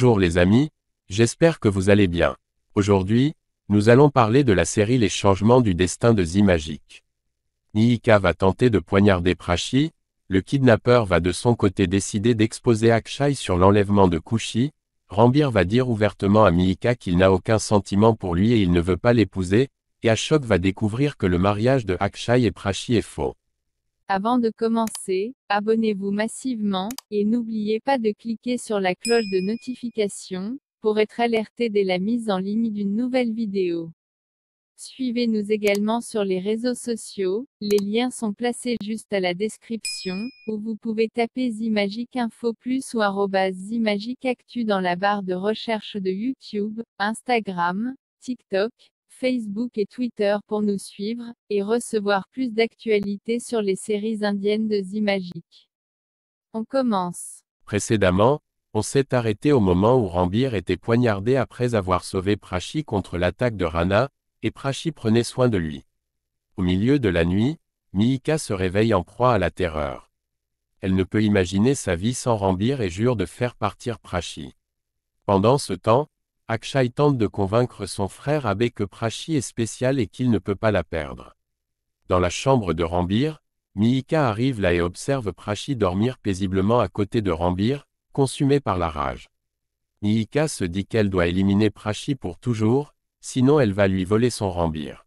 Bonjour les amis, j'espère que vous allez bien. Aujourd'hui, nous allons parler de la série Les changements du destin de Magic. Niika va tenter de poignarder Prachi, le kidnappeur va de son côté décider d'exposer Akshay sur l'enlèvement de Kushi, Rambir va dire ouvertement à Miika qu'il n'a aucun sentiment pour lui et il ne veut pas l'épouser, et Ashok va découvrir que le mariage de Akshay et Prachi est faux. Avant de commencer, abonnez-vous massivement, et n'oubliez pas de cliquer sur la cloche de notification, pour être alerté dès la mise en ligne d'une nouvelle vidéo. Suivez-nous également sur les réseaux sociaux, les liens sont placés juste à la description, ou vous pouvez taper Zimagic Plus ou Zimagic Actu dans la barre de recherche de YouTube, Instagram, TikTok, Facebook et Twitter pour nous suivre, et recevoir plus d'actualités sur les séries indiennes de Zimagic. On commence. Précédemment, on s'est arrêté au moment où Rambir était poignardé après avoir sauvé Prachi contre l'attaque de Rana, et Prachi prenait soin de lui. Au milieu de la nuit, Miika se réveille en proie à la terreur. Elle ne peut imaginer sa vie sans Rambir et jure de faire partir Prachi. Pendant ce temps, Akshay tente de convaincre son frère Abbé que Prachi est spécial et qu'il ne peut pas la perdre. Dans la chambre de Rambir, Miika arrive là et observe Prachi dormir paisiblement à côté de Rambir, consumé par la rage. Miika se dit qu'elle doit éliminer Prachi pour toujours, sinon elle va lui voler son Rambir.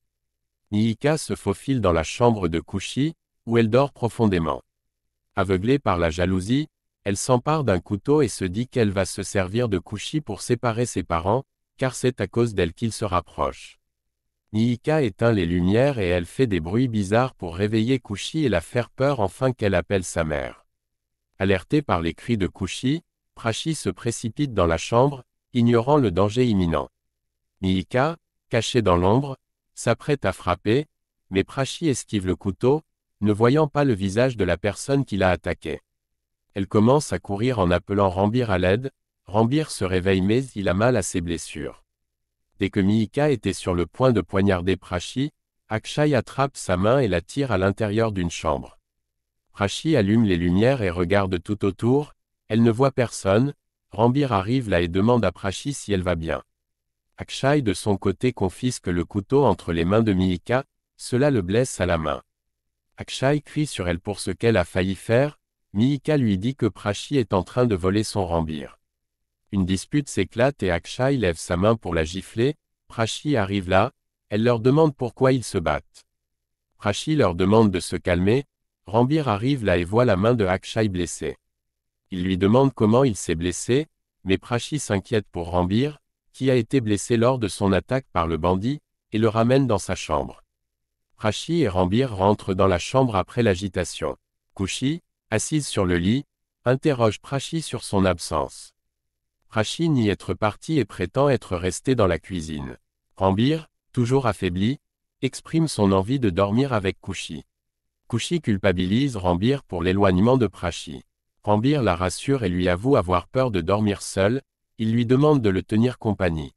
Miika se faufile dans la chambre de Kushi, où elle dort profondément. Aveuglée par la jalousie, elle s'empare d'un couteau et se dit qu'elle va se servir de Kushi pour séparer ses parents, car c'est à cause d'elle qu'ils se rapprochent. Niika éteint les lumières et elle fait des bruits bizarres pour réveiller Kushi et la faire peur enfin qu'elle appelle sa mère. Alertée par les cris de Kushi, Prachi se précipite dans la chambre, ignorant le danger imminent. Niika, cachée dans l'ombre, s'apprête à frapper, mais Prachi esquive le couteau, ne voyant pas le visage de la personne qui l'a attaquée. Elle commence à courir en appelant Rambir à l'aide. Rambir se réveille mais il a mal à ses blessures. Dès que Miika était sur le point de poignarder Prachi, Akshay attrape sa main et la tire à l'intérieur d'une chambre. Prachi allume les lumières et regarde tout autour, elle ne voit personne, Rambir arrive là et demande à Prachi si elle va bien. Akshay de son côté confisque le couteau entre les mains de Miika, cela le blesse à la main. Akshay crie sur elle pour ce qu'elle a failli faire, Miika lui dit que Prachi est en train de voler son rambir. Une dispute s'éclate et Akshay lève sa main pour la gifler, Prachi arrive là, elle leur demande pourquoi ils se battent. Prachi leur demande de se calmer, Rambir arrive là et voit la main de Akshay blessée. Il lui demande comment il s'est blessé, mais Prachi s'inquiète pour Rambir, qui a été blessé lors de son attaque par le bandit, et le ramène dans sa chambre. Prachi et Rambir rentrent dans la chambre après l'agitation. Kushi, assise sur le lit, interroge Prachi sur son absence. Prachi nie être parti et prétend être resté dans la cuisine. Rambir, toujours affaibli, exprime son envie de dormir avec Kushi. Kushi culpabilise Rambir pour l'éloignement de Prachi. Rambir la rassure et lui avoue avoir peur de dormir seul, il lui demande de le tenir compagnie.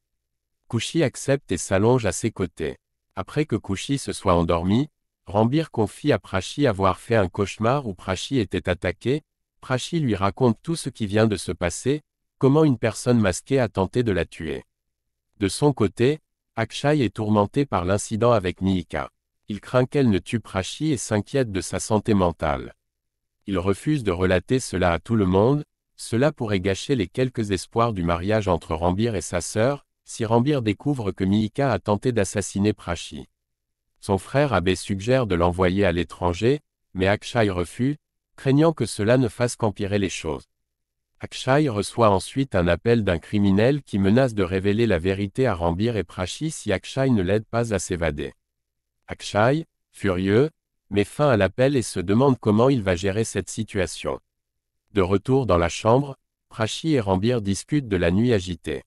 Kushi accepte et s'allonge à ses côtés. Après que Kushi se soit endormi, Rambir confie à Prachi avoir fait un cauchemar où Prachi était attaqué, Prachi lui raconte tout ce qui vient de se passer, comment une personne masquée a tenté de la tuer. De son côté, Akshay est tourmenté par l'incident avec Miika. Il craint qu'elle ne tue Prachi et s'inquiète de sa santé mentale. Il refuse de relater cela à tout le monde, cela pourrait gâcher les quelques espoirs du mariage entre Rambir et sa sœur, si Rambir découvre que Miika a tenté d'assassiner Prachi. Son frère abbé suggère de l'envoyer à l'étranger, mais Akshay refuse, craignant que cela ne fasse qu'empirer les choses. Akshay reçoit ensuite un appel d'un criminel qui menace de révéler la vérité à Rambir et Prachi si Akshay ne l'aide pas à s'évader. Akshay, furieux, met fin à l'appel et se demande comment il va gérer cette situation. De retour dans la chambre, Prachi et Rambir discutent de la nuit agitée.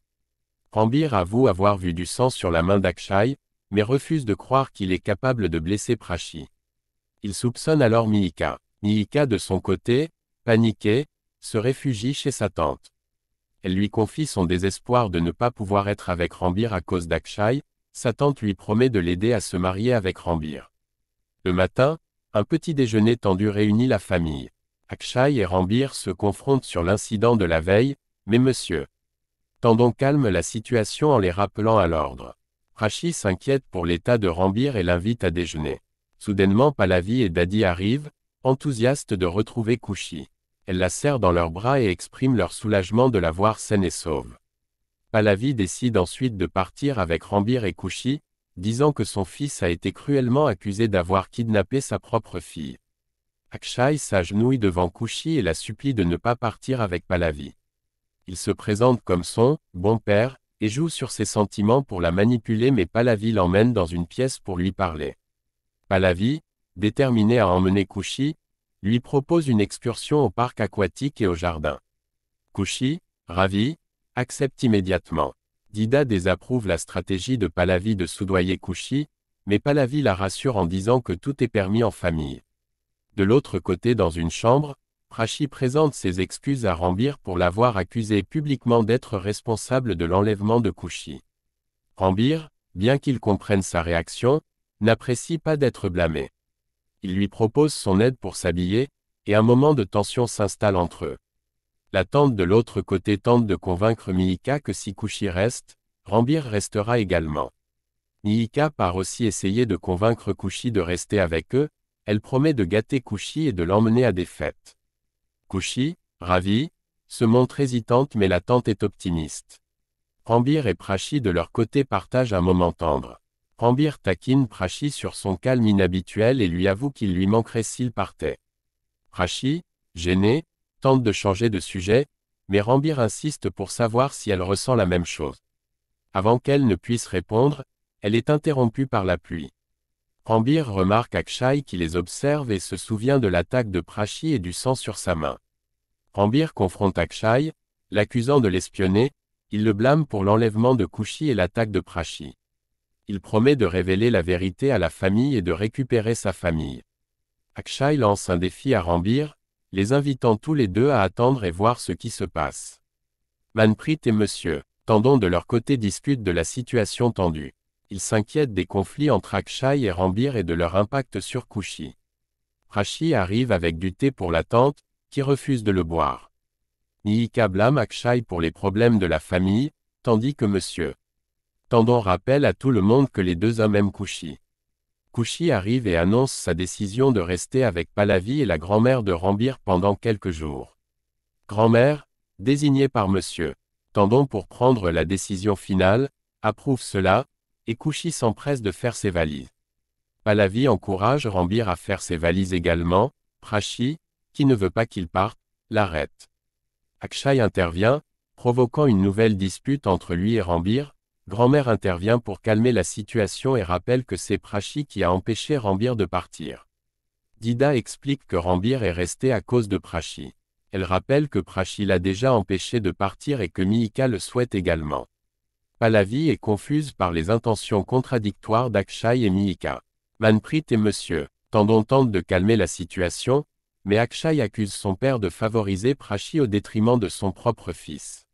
Rambir avoue avoir vu du sang sur la main d'Akshay, mais refuse de croire qu'il est capable de blesser Prachi. Il soupçonne alors Miika. Miika de son côté, paniquée, se réfugie chez sa tante. Elle lui confie son désespoir de ne pas pouvoir être avec Rambir à cause d'Akshay, sa tante lui promet de l'aider à se marier avec Rambir. Le matin, un petit déjeuner tendu réunit la famille. Akshay et Rambir se confrontent sur l'incident de la veille, mais monsieur. Tendons calme la situation en les rappelant à l'ordre. Rashi s'inquiète pour l'état de Rambir et l'invite à déjeuner. Soudainement Palavi et Dadi arrivent, enthousiastes de retrouver Kushi. Elle la serre dans leurs bras et exprime leur soulagement de la voir saine et sauve. Palavi décide ensuite de partir avec Rambir et Kushi, disant que son fils a été cruellement accusé d'avoir kidnappé sa propre fille. Akshai s'agenouille devant Kushi et la supplie de ne pas partir avec Palavi. Il se présente comme son bon père, et joue sur ses sentiments pour la manipuler mais Palavi l'emmène dans une pièce pour lui parler. Palavi, déterminé à emmener Kushi, lui propose une excursion au parc aquatique et au jardin. Kushi, ravi, accepte immédiatement. Dida désapprouve la stratégie de Palavi de soudoyer Kushi, mais Palavi la rassure en disant que tout est permis en famille. De l'autre côté dans une chambre, Rachi présente ses excuses à Rambir pour l'avoir accusé publiquement d'être responsable de l'enlèvement de Kushi. Rambir, bien qu'il comprenne sa réaction, n'apprécie pas d'être blâmé. Il lui propose son aide pour s'habiller, et un moment de tension s'installe entre eux. La tante de l'autre côté tente de convaincre Miika que si Kushi reste, Rambir restera également. Miika part aussi essayer de convaincre Kushi de rester avec eux, elle promet de gâter Kushi et de l'emmener à des fêtes. Kushi, ravi, se montre hésitante mais la tante est optimiste. Rambir et Prachi de leur côté partagent un moment tendre. Rambir taquine Prachi sur son calme inhabituel et lui avoue qu'il lui manquerait s'il partait. Prachi, gêné, tente de changer de sujet, mais Rambir insiste pour savoir si elle ressent la même chose. Avant qu'elle ne puisse répondre, elle est interrompue par la pluie. Rambir remarque Akshay qui les observe et se souvient de l'attaque de Prachi et du sang sur sa main. Rambir confronte Akshay, l'accusant de l'espionner, il le blâme pour l'enlèvement de Kushi et l'attaque de Prachi. Il promet de révéler la vérité à la famille et de récupérer sa famille. Akshay lance un défi à Rambir, les invitant tous les deux à attendre et voir ce qui se passe. Manprit et Monsieur, tendons de leur côté discutent de la situation tendue il s'inquiète des conflits entre Akshay et Rambir et de leur impact sur Kushi. Rashi arrive avec du thé pour la tante, qui refuse de le boire. Niika blâme Akshay pour les problèmes de la famille, tandis que Monsieur Tandon rappelle à tout le monde que les deux hommes aiment Kushi. Kushi arrive et annonce sa décision de rester avec palavi et la grand-mère de Rambir pendant quelques jours. Grand-mère, désignée par Monsieur Tandon pour prendre la décision finale, approuve cela, et Kushi s'empresse de faire ses valises. Pallavi encourage Rambir à faire ses valises également, Prachi, qui ne veut pas qu'il parte, l'arrête. Akshay intervient, provoquant une nouvelle dispute entre lui et Rambir, grand-mère intervient pour calmer la situation et rappelle que c'est Prachi qui a empêché Rambir de partir. Dida explique que Rambir est resté à cause de Prachi. Elle rappelle que Prachi l'a déjà empêché de partir et que Miika le souhaite également vie est confuse par les intentions contradictoires d'Akshay et Mihika. Manprit et Monsieur Tandon tentent de calmer la situation, mais Akshay accuse son père de favoriser Prachi au détriment de son propre fils.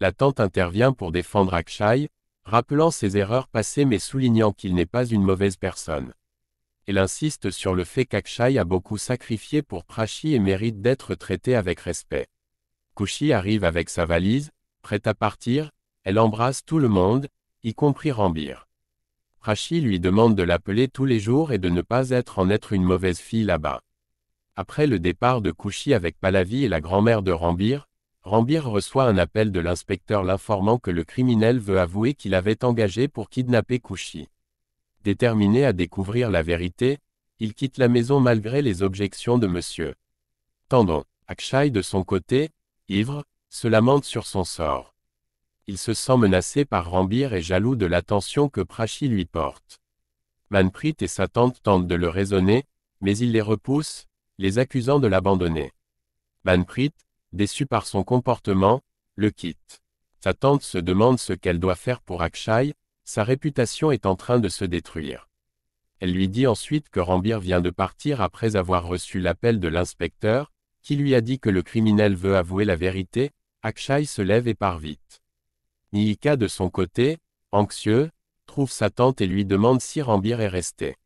La tante intervient pour défendre Akshay, rappelant ses erreurs passées mais soulignant qu'il n'est pas une mauvaise personne. Elle insiste sur le fait qu'Akshay a beaucoup sacrifié pour Prachi et mérite d'être traité avec respect. Kushi arrive avec sa valise, prête à partir, elle embrasse tout le monde, y compris Rambir. Rachi lui demande de l'appeler tous les jours et de ne pas être en être une mauvaise fille là-bas. Après le départ de Kushi avec Palavi et la grand-mère de Rambir, Rambir reçoit un appel de l'inspecteur l'informant que le criminel veut avouer qu'il avait engagé pour kidnapper Kushi. Déterminé à découvrir la vérité, il quitte la maison malgré les objections de monsieur. Tandon, Akshay de son côté, ivre, se lamente sur son sort il se sent menacé par Rambir et jaloux de l'attention que Prachi lui porte. Manprit et sa tante tentent de le raisonner, mais il les repousse, les accusant de l'abandonner. Manprit, déçu par son comportement, le quitte. Sa tante se demande ce qu'elle doit faire pour Akshay, sa réputation est en train de se détruire. Elle lui dit ensuite que Rambir vient de partir après avoir reçu l'appel de l'inspecteur, qui lui a dit que le criminel veut avouer la vérité, Akshay se lève et part vite. Miika, de son côté, anxieux, trouve sa tante et lui demande si Rambir est resté.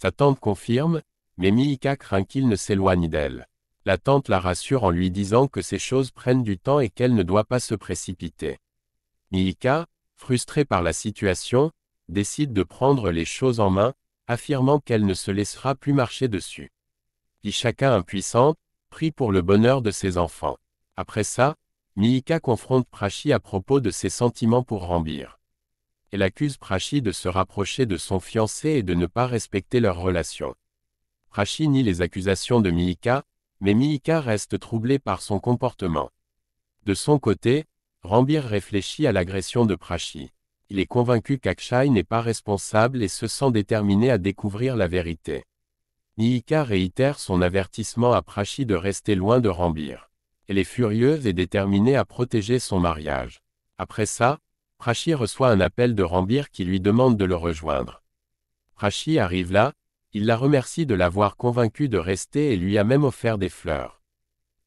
Sa tante confirme, mais Miika craint qu'il ne s'éloigne d'elle. La tante la rassure en lui disant que ces choses prennent du temps et qu'elle ne doit pas se précipiter. Miika, frustrée par la situation, décide de prendre les choses en main, affirmant qu'elle ne se laissera plus marcher dessus. Puis chacun impuissant, prie pour le bonheur de ses enfants. Après ça, Milika confronte Prachi à propos de ses sentiments pour Rambir. Elle accuse Prachi de se rapprocher de son fiancé et de ne pas respecter leur relation. Prachi nie les accusations de Milika, mais Milika reste troublée par son comportement. De son côté, Rambir réfléchit à l'agression de Prachi. Il est convaincu qu'Akshai n'est pas responsable et se sent déterminé à découvrir la vérité. Mihika réitère son avertissement à Prachi de rester loin de Rambir. Elle est furieuse et déterminée à protéger son mariage. Après ça, Prachi reçoit un appel de Rambir qui lui demande de le rejoindre. Prachi arrive là, il la remercie de l'avoir convaincu de rester et lui a même offert des fleurs.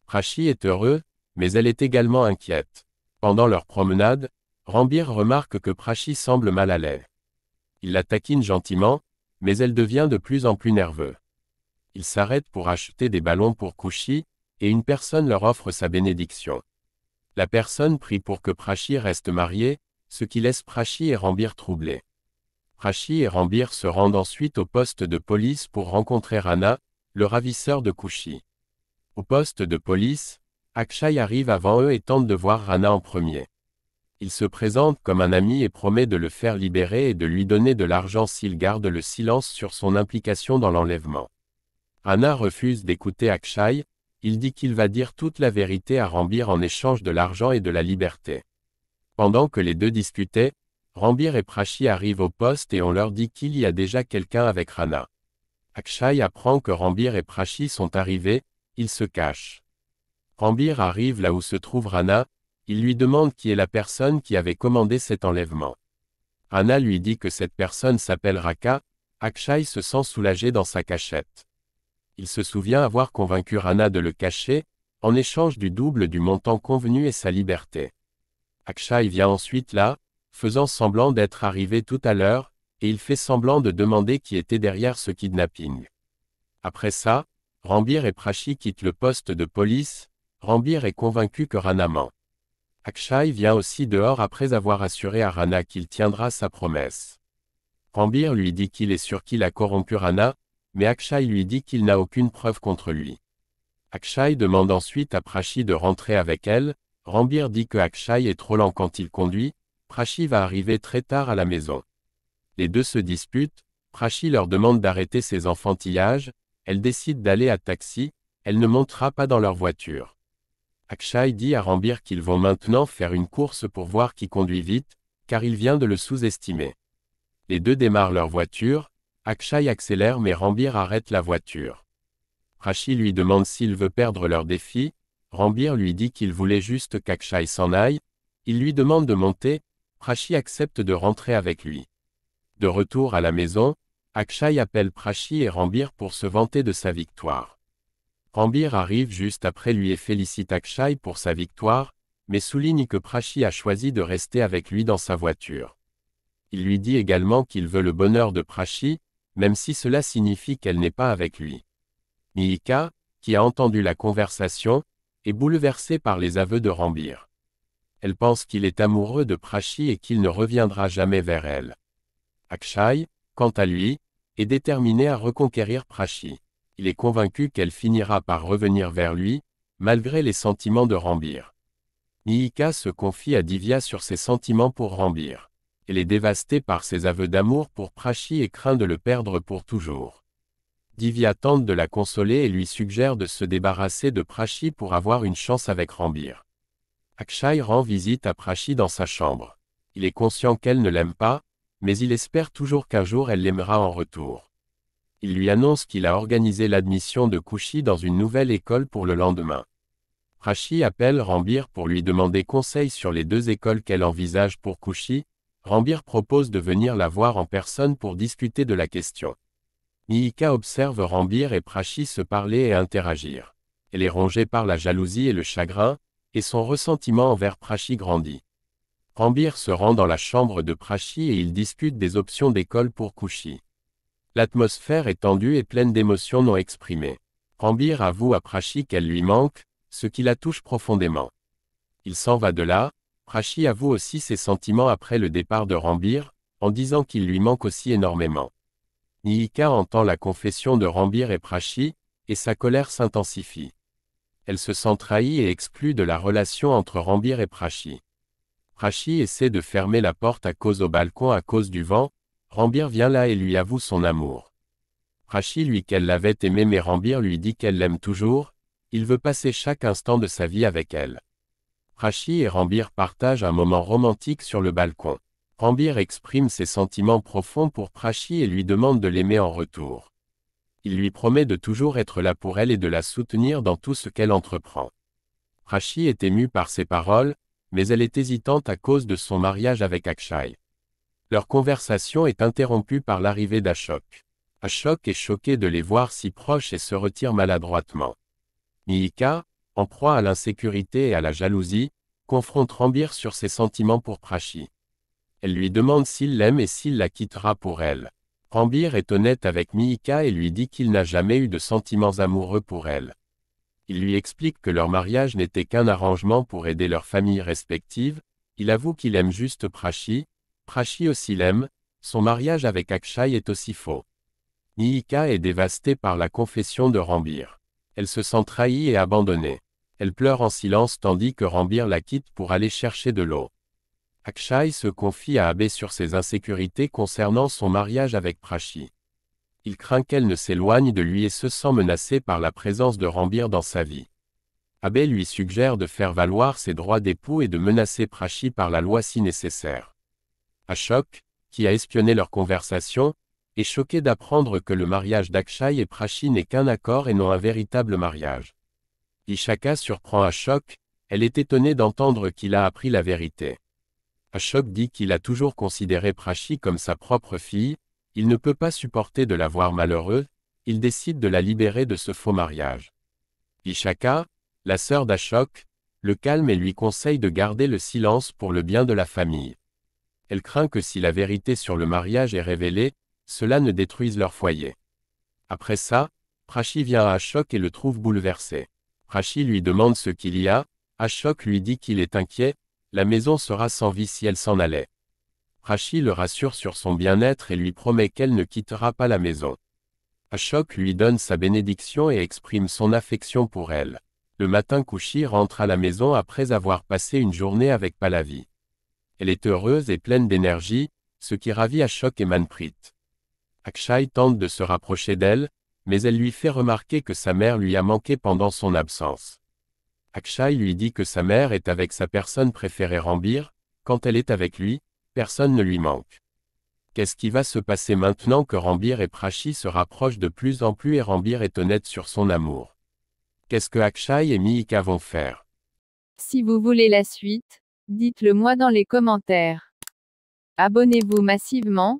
Prachi est heureux, mais elle est également inquiète. Pendant leur promenade, Rambir remarque que Prachi semble mal à l'aise. Il la taquine gentiment, mais elle devient de plus en plus nerveuse. Il s'arrête pour acheter des ballons pour Kushi, et une personne leur offre sa bénédiction. La personne prie pour que Prachi reste marié, ce qui laisse Prachi et Rambir troublés. Prachi et Rambir se rendent ensuite au poste de police pour rencontrer Rana, le ravisseur de Kushi. Au poste de police, Akshay arrive avant eux et tente de voir Rana en premier. Il se présente comme un ami et promet de le faire libérer et de lui donner de l'argent s'il garde le silence sur son implication dans l'enlèvement. Rana refuse d'écouter Akshay, il dit qu'il va dire toute la vérité à Rambir en échange de l'argent et de la liberté. Pendant que les deux discutaient, Rambir et Prachi arrivent au poste et on leur dit qu'il y a déjà quelqu'un avec Rana. Akshay apprend que Rambir et Prachi sont arrivés, il se cache. Rambir arrive là où se trouve Rana, il lui demande qui est la personne qui avait commandé cet enlèvement. Rana lui dit que cette personne s'appelle Raka, Akshay se sent soulagé dans sa cachette il se souvient avoir convaincu Rana de le cacher, en échange du double du montant convenu et sa liberté. Akshay vient ensuite là, faisant semblant d'être arrivé tout à l'heure, et il fait semblant de demander qui était derrière ce kidnapping. Après ça, Rambir et Prachi quittent le poste de police, Rambir est convaincu que Rana ment. Akshay vient aussi dehors après avoir assuré à Rana qu'il tiendra sa promesse. Rambir lui dit qu'il est sûr qu'il a corrompu Rana, mais Akshay lui dit qu'il n'a aucune preuve contre lui. Akshay demande ensuite à Prachi de rentrer avec elle, Rambir dit que Akshay est trop lent quand il conduit, Prachi va arriver très tard à la maison. Les deux se disputent, Prachi leur demande d'arrêter ses enfantillages, elle décide d'aller à taxi, elle ne montera pas dans leur voiture. Akshay dit à Rambir qu'ils vont maintenant faire une course pour voir qui conduit vite, car il vient de le sous-estimer. Les deux démarrent leur voiture, Akshay accélère mais Rambir arrête la voiture. Prachi lui demande s'il veut perdre leur défi, Rambir lui dit qu'il voulait juste qu'Akshay s'en aille, il lui demande de monter, Prachi accepte de rentrer avec lui. De retour à la maison, Akshay appelle Prachi et Rambir pour se vanter de sa victoire. Rambir arrive juste après lui et félicite Akshay pour sa victoire, mais souligne que Prachi a choisi de rester avec lui dans sa voiture. Il lui dit également qu'il veut le bonheur de Prachi, même si cela signifie qu'elle n'est pas avec lui. Miika, qui a entendu la conversation, est bouleversée par les aveux de Rambir. Elle pense qu'il est amoureux de Prachi et qu'il ne reviendra jamais vers elle. Akshay, quant à lui, est déterminé à reconquérir Prachi. Il est convaincu qu'elle finira par revenir vers lui, malgré les sentiments de Rambir. Miika se confie à Divya sur ses sentiments pour Rambir elle est dévastée par ses aveux d'amour pour Prachi et craint de le perdre pour toujours. Divya tente de la consoler et lui suggère de se débarrasser de Prachi pour avoir une chance avec Rambir. Akshay rend visite à Prachi dans sa chambre. Il est conscient qu'elle ne l'aime pas, mais il espère toujours qu'un jour elle l'aimera en retour. Il lui annonce qu'il a organisé l'admission de Kushi dans une nouvelle école pour le lendemain. Prachi appelle Rambir pour lui demander conseil sur les deux écoles qu'elle envisage pour Kushi, Rambir propose de venir la voir en personne pour discuter de la question. Miika observe Rambir et Prachi se parler et interagir. Elle est rongée par la jalousie et le chagrin, et son ressentiment envers Prachi grandit. Rambir se rend dans la chambre de Prachi et ils discutent des options d'école pour Kushi. L'atmosphère est tendue et pleine d'émotions non exprimées. Rambir avoue à Prachi qu'elle lui manque, ce qui la touche profondément. Il s'en va de là, Prachi avoue aussi ses sentiments après le départ de Rambir, en disant qu'il lui manque aussi énormément. Nihika entend la confession de Rambir et Prachi, et sa colère s'intensifie. Elle se sent trahie et exclue de la relation entre Rambir et Prachi. Prachi essaie de fermer la porte à cause au balcon à cause du vent, Rambir vient là et lui avoue son amour. Prachi lui qu'elle l'avait aimé mais Rambir lui dit qu'elle l'aime toujours, il veut passer chaque instant de sa vie avec elle. Prachi et Rambir partagent un moment romantique sur le balcon. Rambir exprime ses sentiments profonds pour Prachi et lui demande de l'aimer en retour. Il lui promet de toujours être là pour elle et de la soutenir dans tout ce qu'elle entreprend. Prachi est émue par ses paroles, mais elle est hésitante à cause de son mariage avec Akshay. Leur conversation est interrompue par l'arrivée d'Ashok. Ashok est choqué de les voir si proches et se retire maladroitement. Miika, en proie à l'insécurité et à la jalousie, confronte Rambir sur ses sentiments pour Prachi. Elle lui demande s'il l'aime et s'il la quittera pour elle. Rambir est honnête avec Miika et lui dit qu'il n'a jamais eu de sentiments amoureux pour elle. Il lui explique que leur mariage n'était qu'un arrangement pour aider leurs familles respectives, il avoue qu'il aime juste Prachi, Prachi aussi l'aime, son mariage avec Akshay est aussi faux. Miika est dévastée par la confession de Rambir. Elle se sent trahie et abandonnée. Elle pleure en silence tandis que Rambir la quitte pour aller chercher de l'eau. Akshay se confie à Abbé sur ses insécurités concernant son mariage avec Prachi. Il craint qu'elle ne s'éloigne de lui et se sent menacé par la présence de Rambir dans sa vie. Abbé lui suggère de faire valoir ses droits d'époux et de menacer Prachi par la loi si nécessaire. Ashok, qui a espionné leur conversation, est choqué d'apprendre que le mariage d'Akshay et Prachi n'est qu'un accord et non un véritable mariage. Ishaka surprend Ashok, elle est étonnée d'entendre qu'il a appris la vérité. Ashok dit qu'il a toujours considéré Prachi comme sa propre fille, il ne peut pas supporter de la voir malheureuse, il décide de la libérer de ce faux mariage. Ishaka, la sœur d'Ashok, le calme et lui conseille de garder le silence pour le bien de la famille. Elle craint que si la vérité sur le mariage est révélée, cela ne détruise leur foyer. Après ça, Prachi vient à Ashok et le trouve bouleversé. Rachi lui demande ce qu'il y a, Ashok lui dit qu'il est inquiet, la maison sera sans vie si elle s'en allait. Rachi le rassure sur son bien-être et lui promet qu'elle ne quittera pas la maison. Ashok lui donne sa bénédiction et exprime son affection pour elle. Le matin Kushi rentre à la maison après avoir passé une journée avec Palavi. Elle est heureuse et pleine d'énergie, ce qui ravit Ashok et Manprit. Akshay tente de se rapprocher d'elle, mais elle lui fait remarquer que sa mère lui a manqué pendant son absence. Akshay lui dit que sa mère est avec sa personne préférée Rambir, quand elle est avec lui, personne ne lui manque. Qu'est-ce qui va se passer maintenant que Rambir et Prachi se rapprochent de plus en plus et Rambir est honnête sur son amour Qu'est-ce que Akshay et Miika vont faire Si vous voulez la suite, dites-le moi dans les commentaires. Abonnez-vous massivement,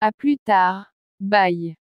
à plus tard. Bye.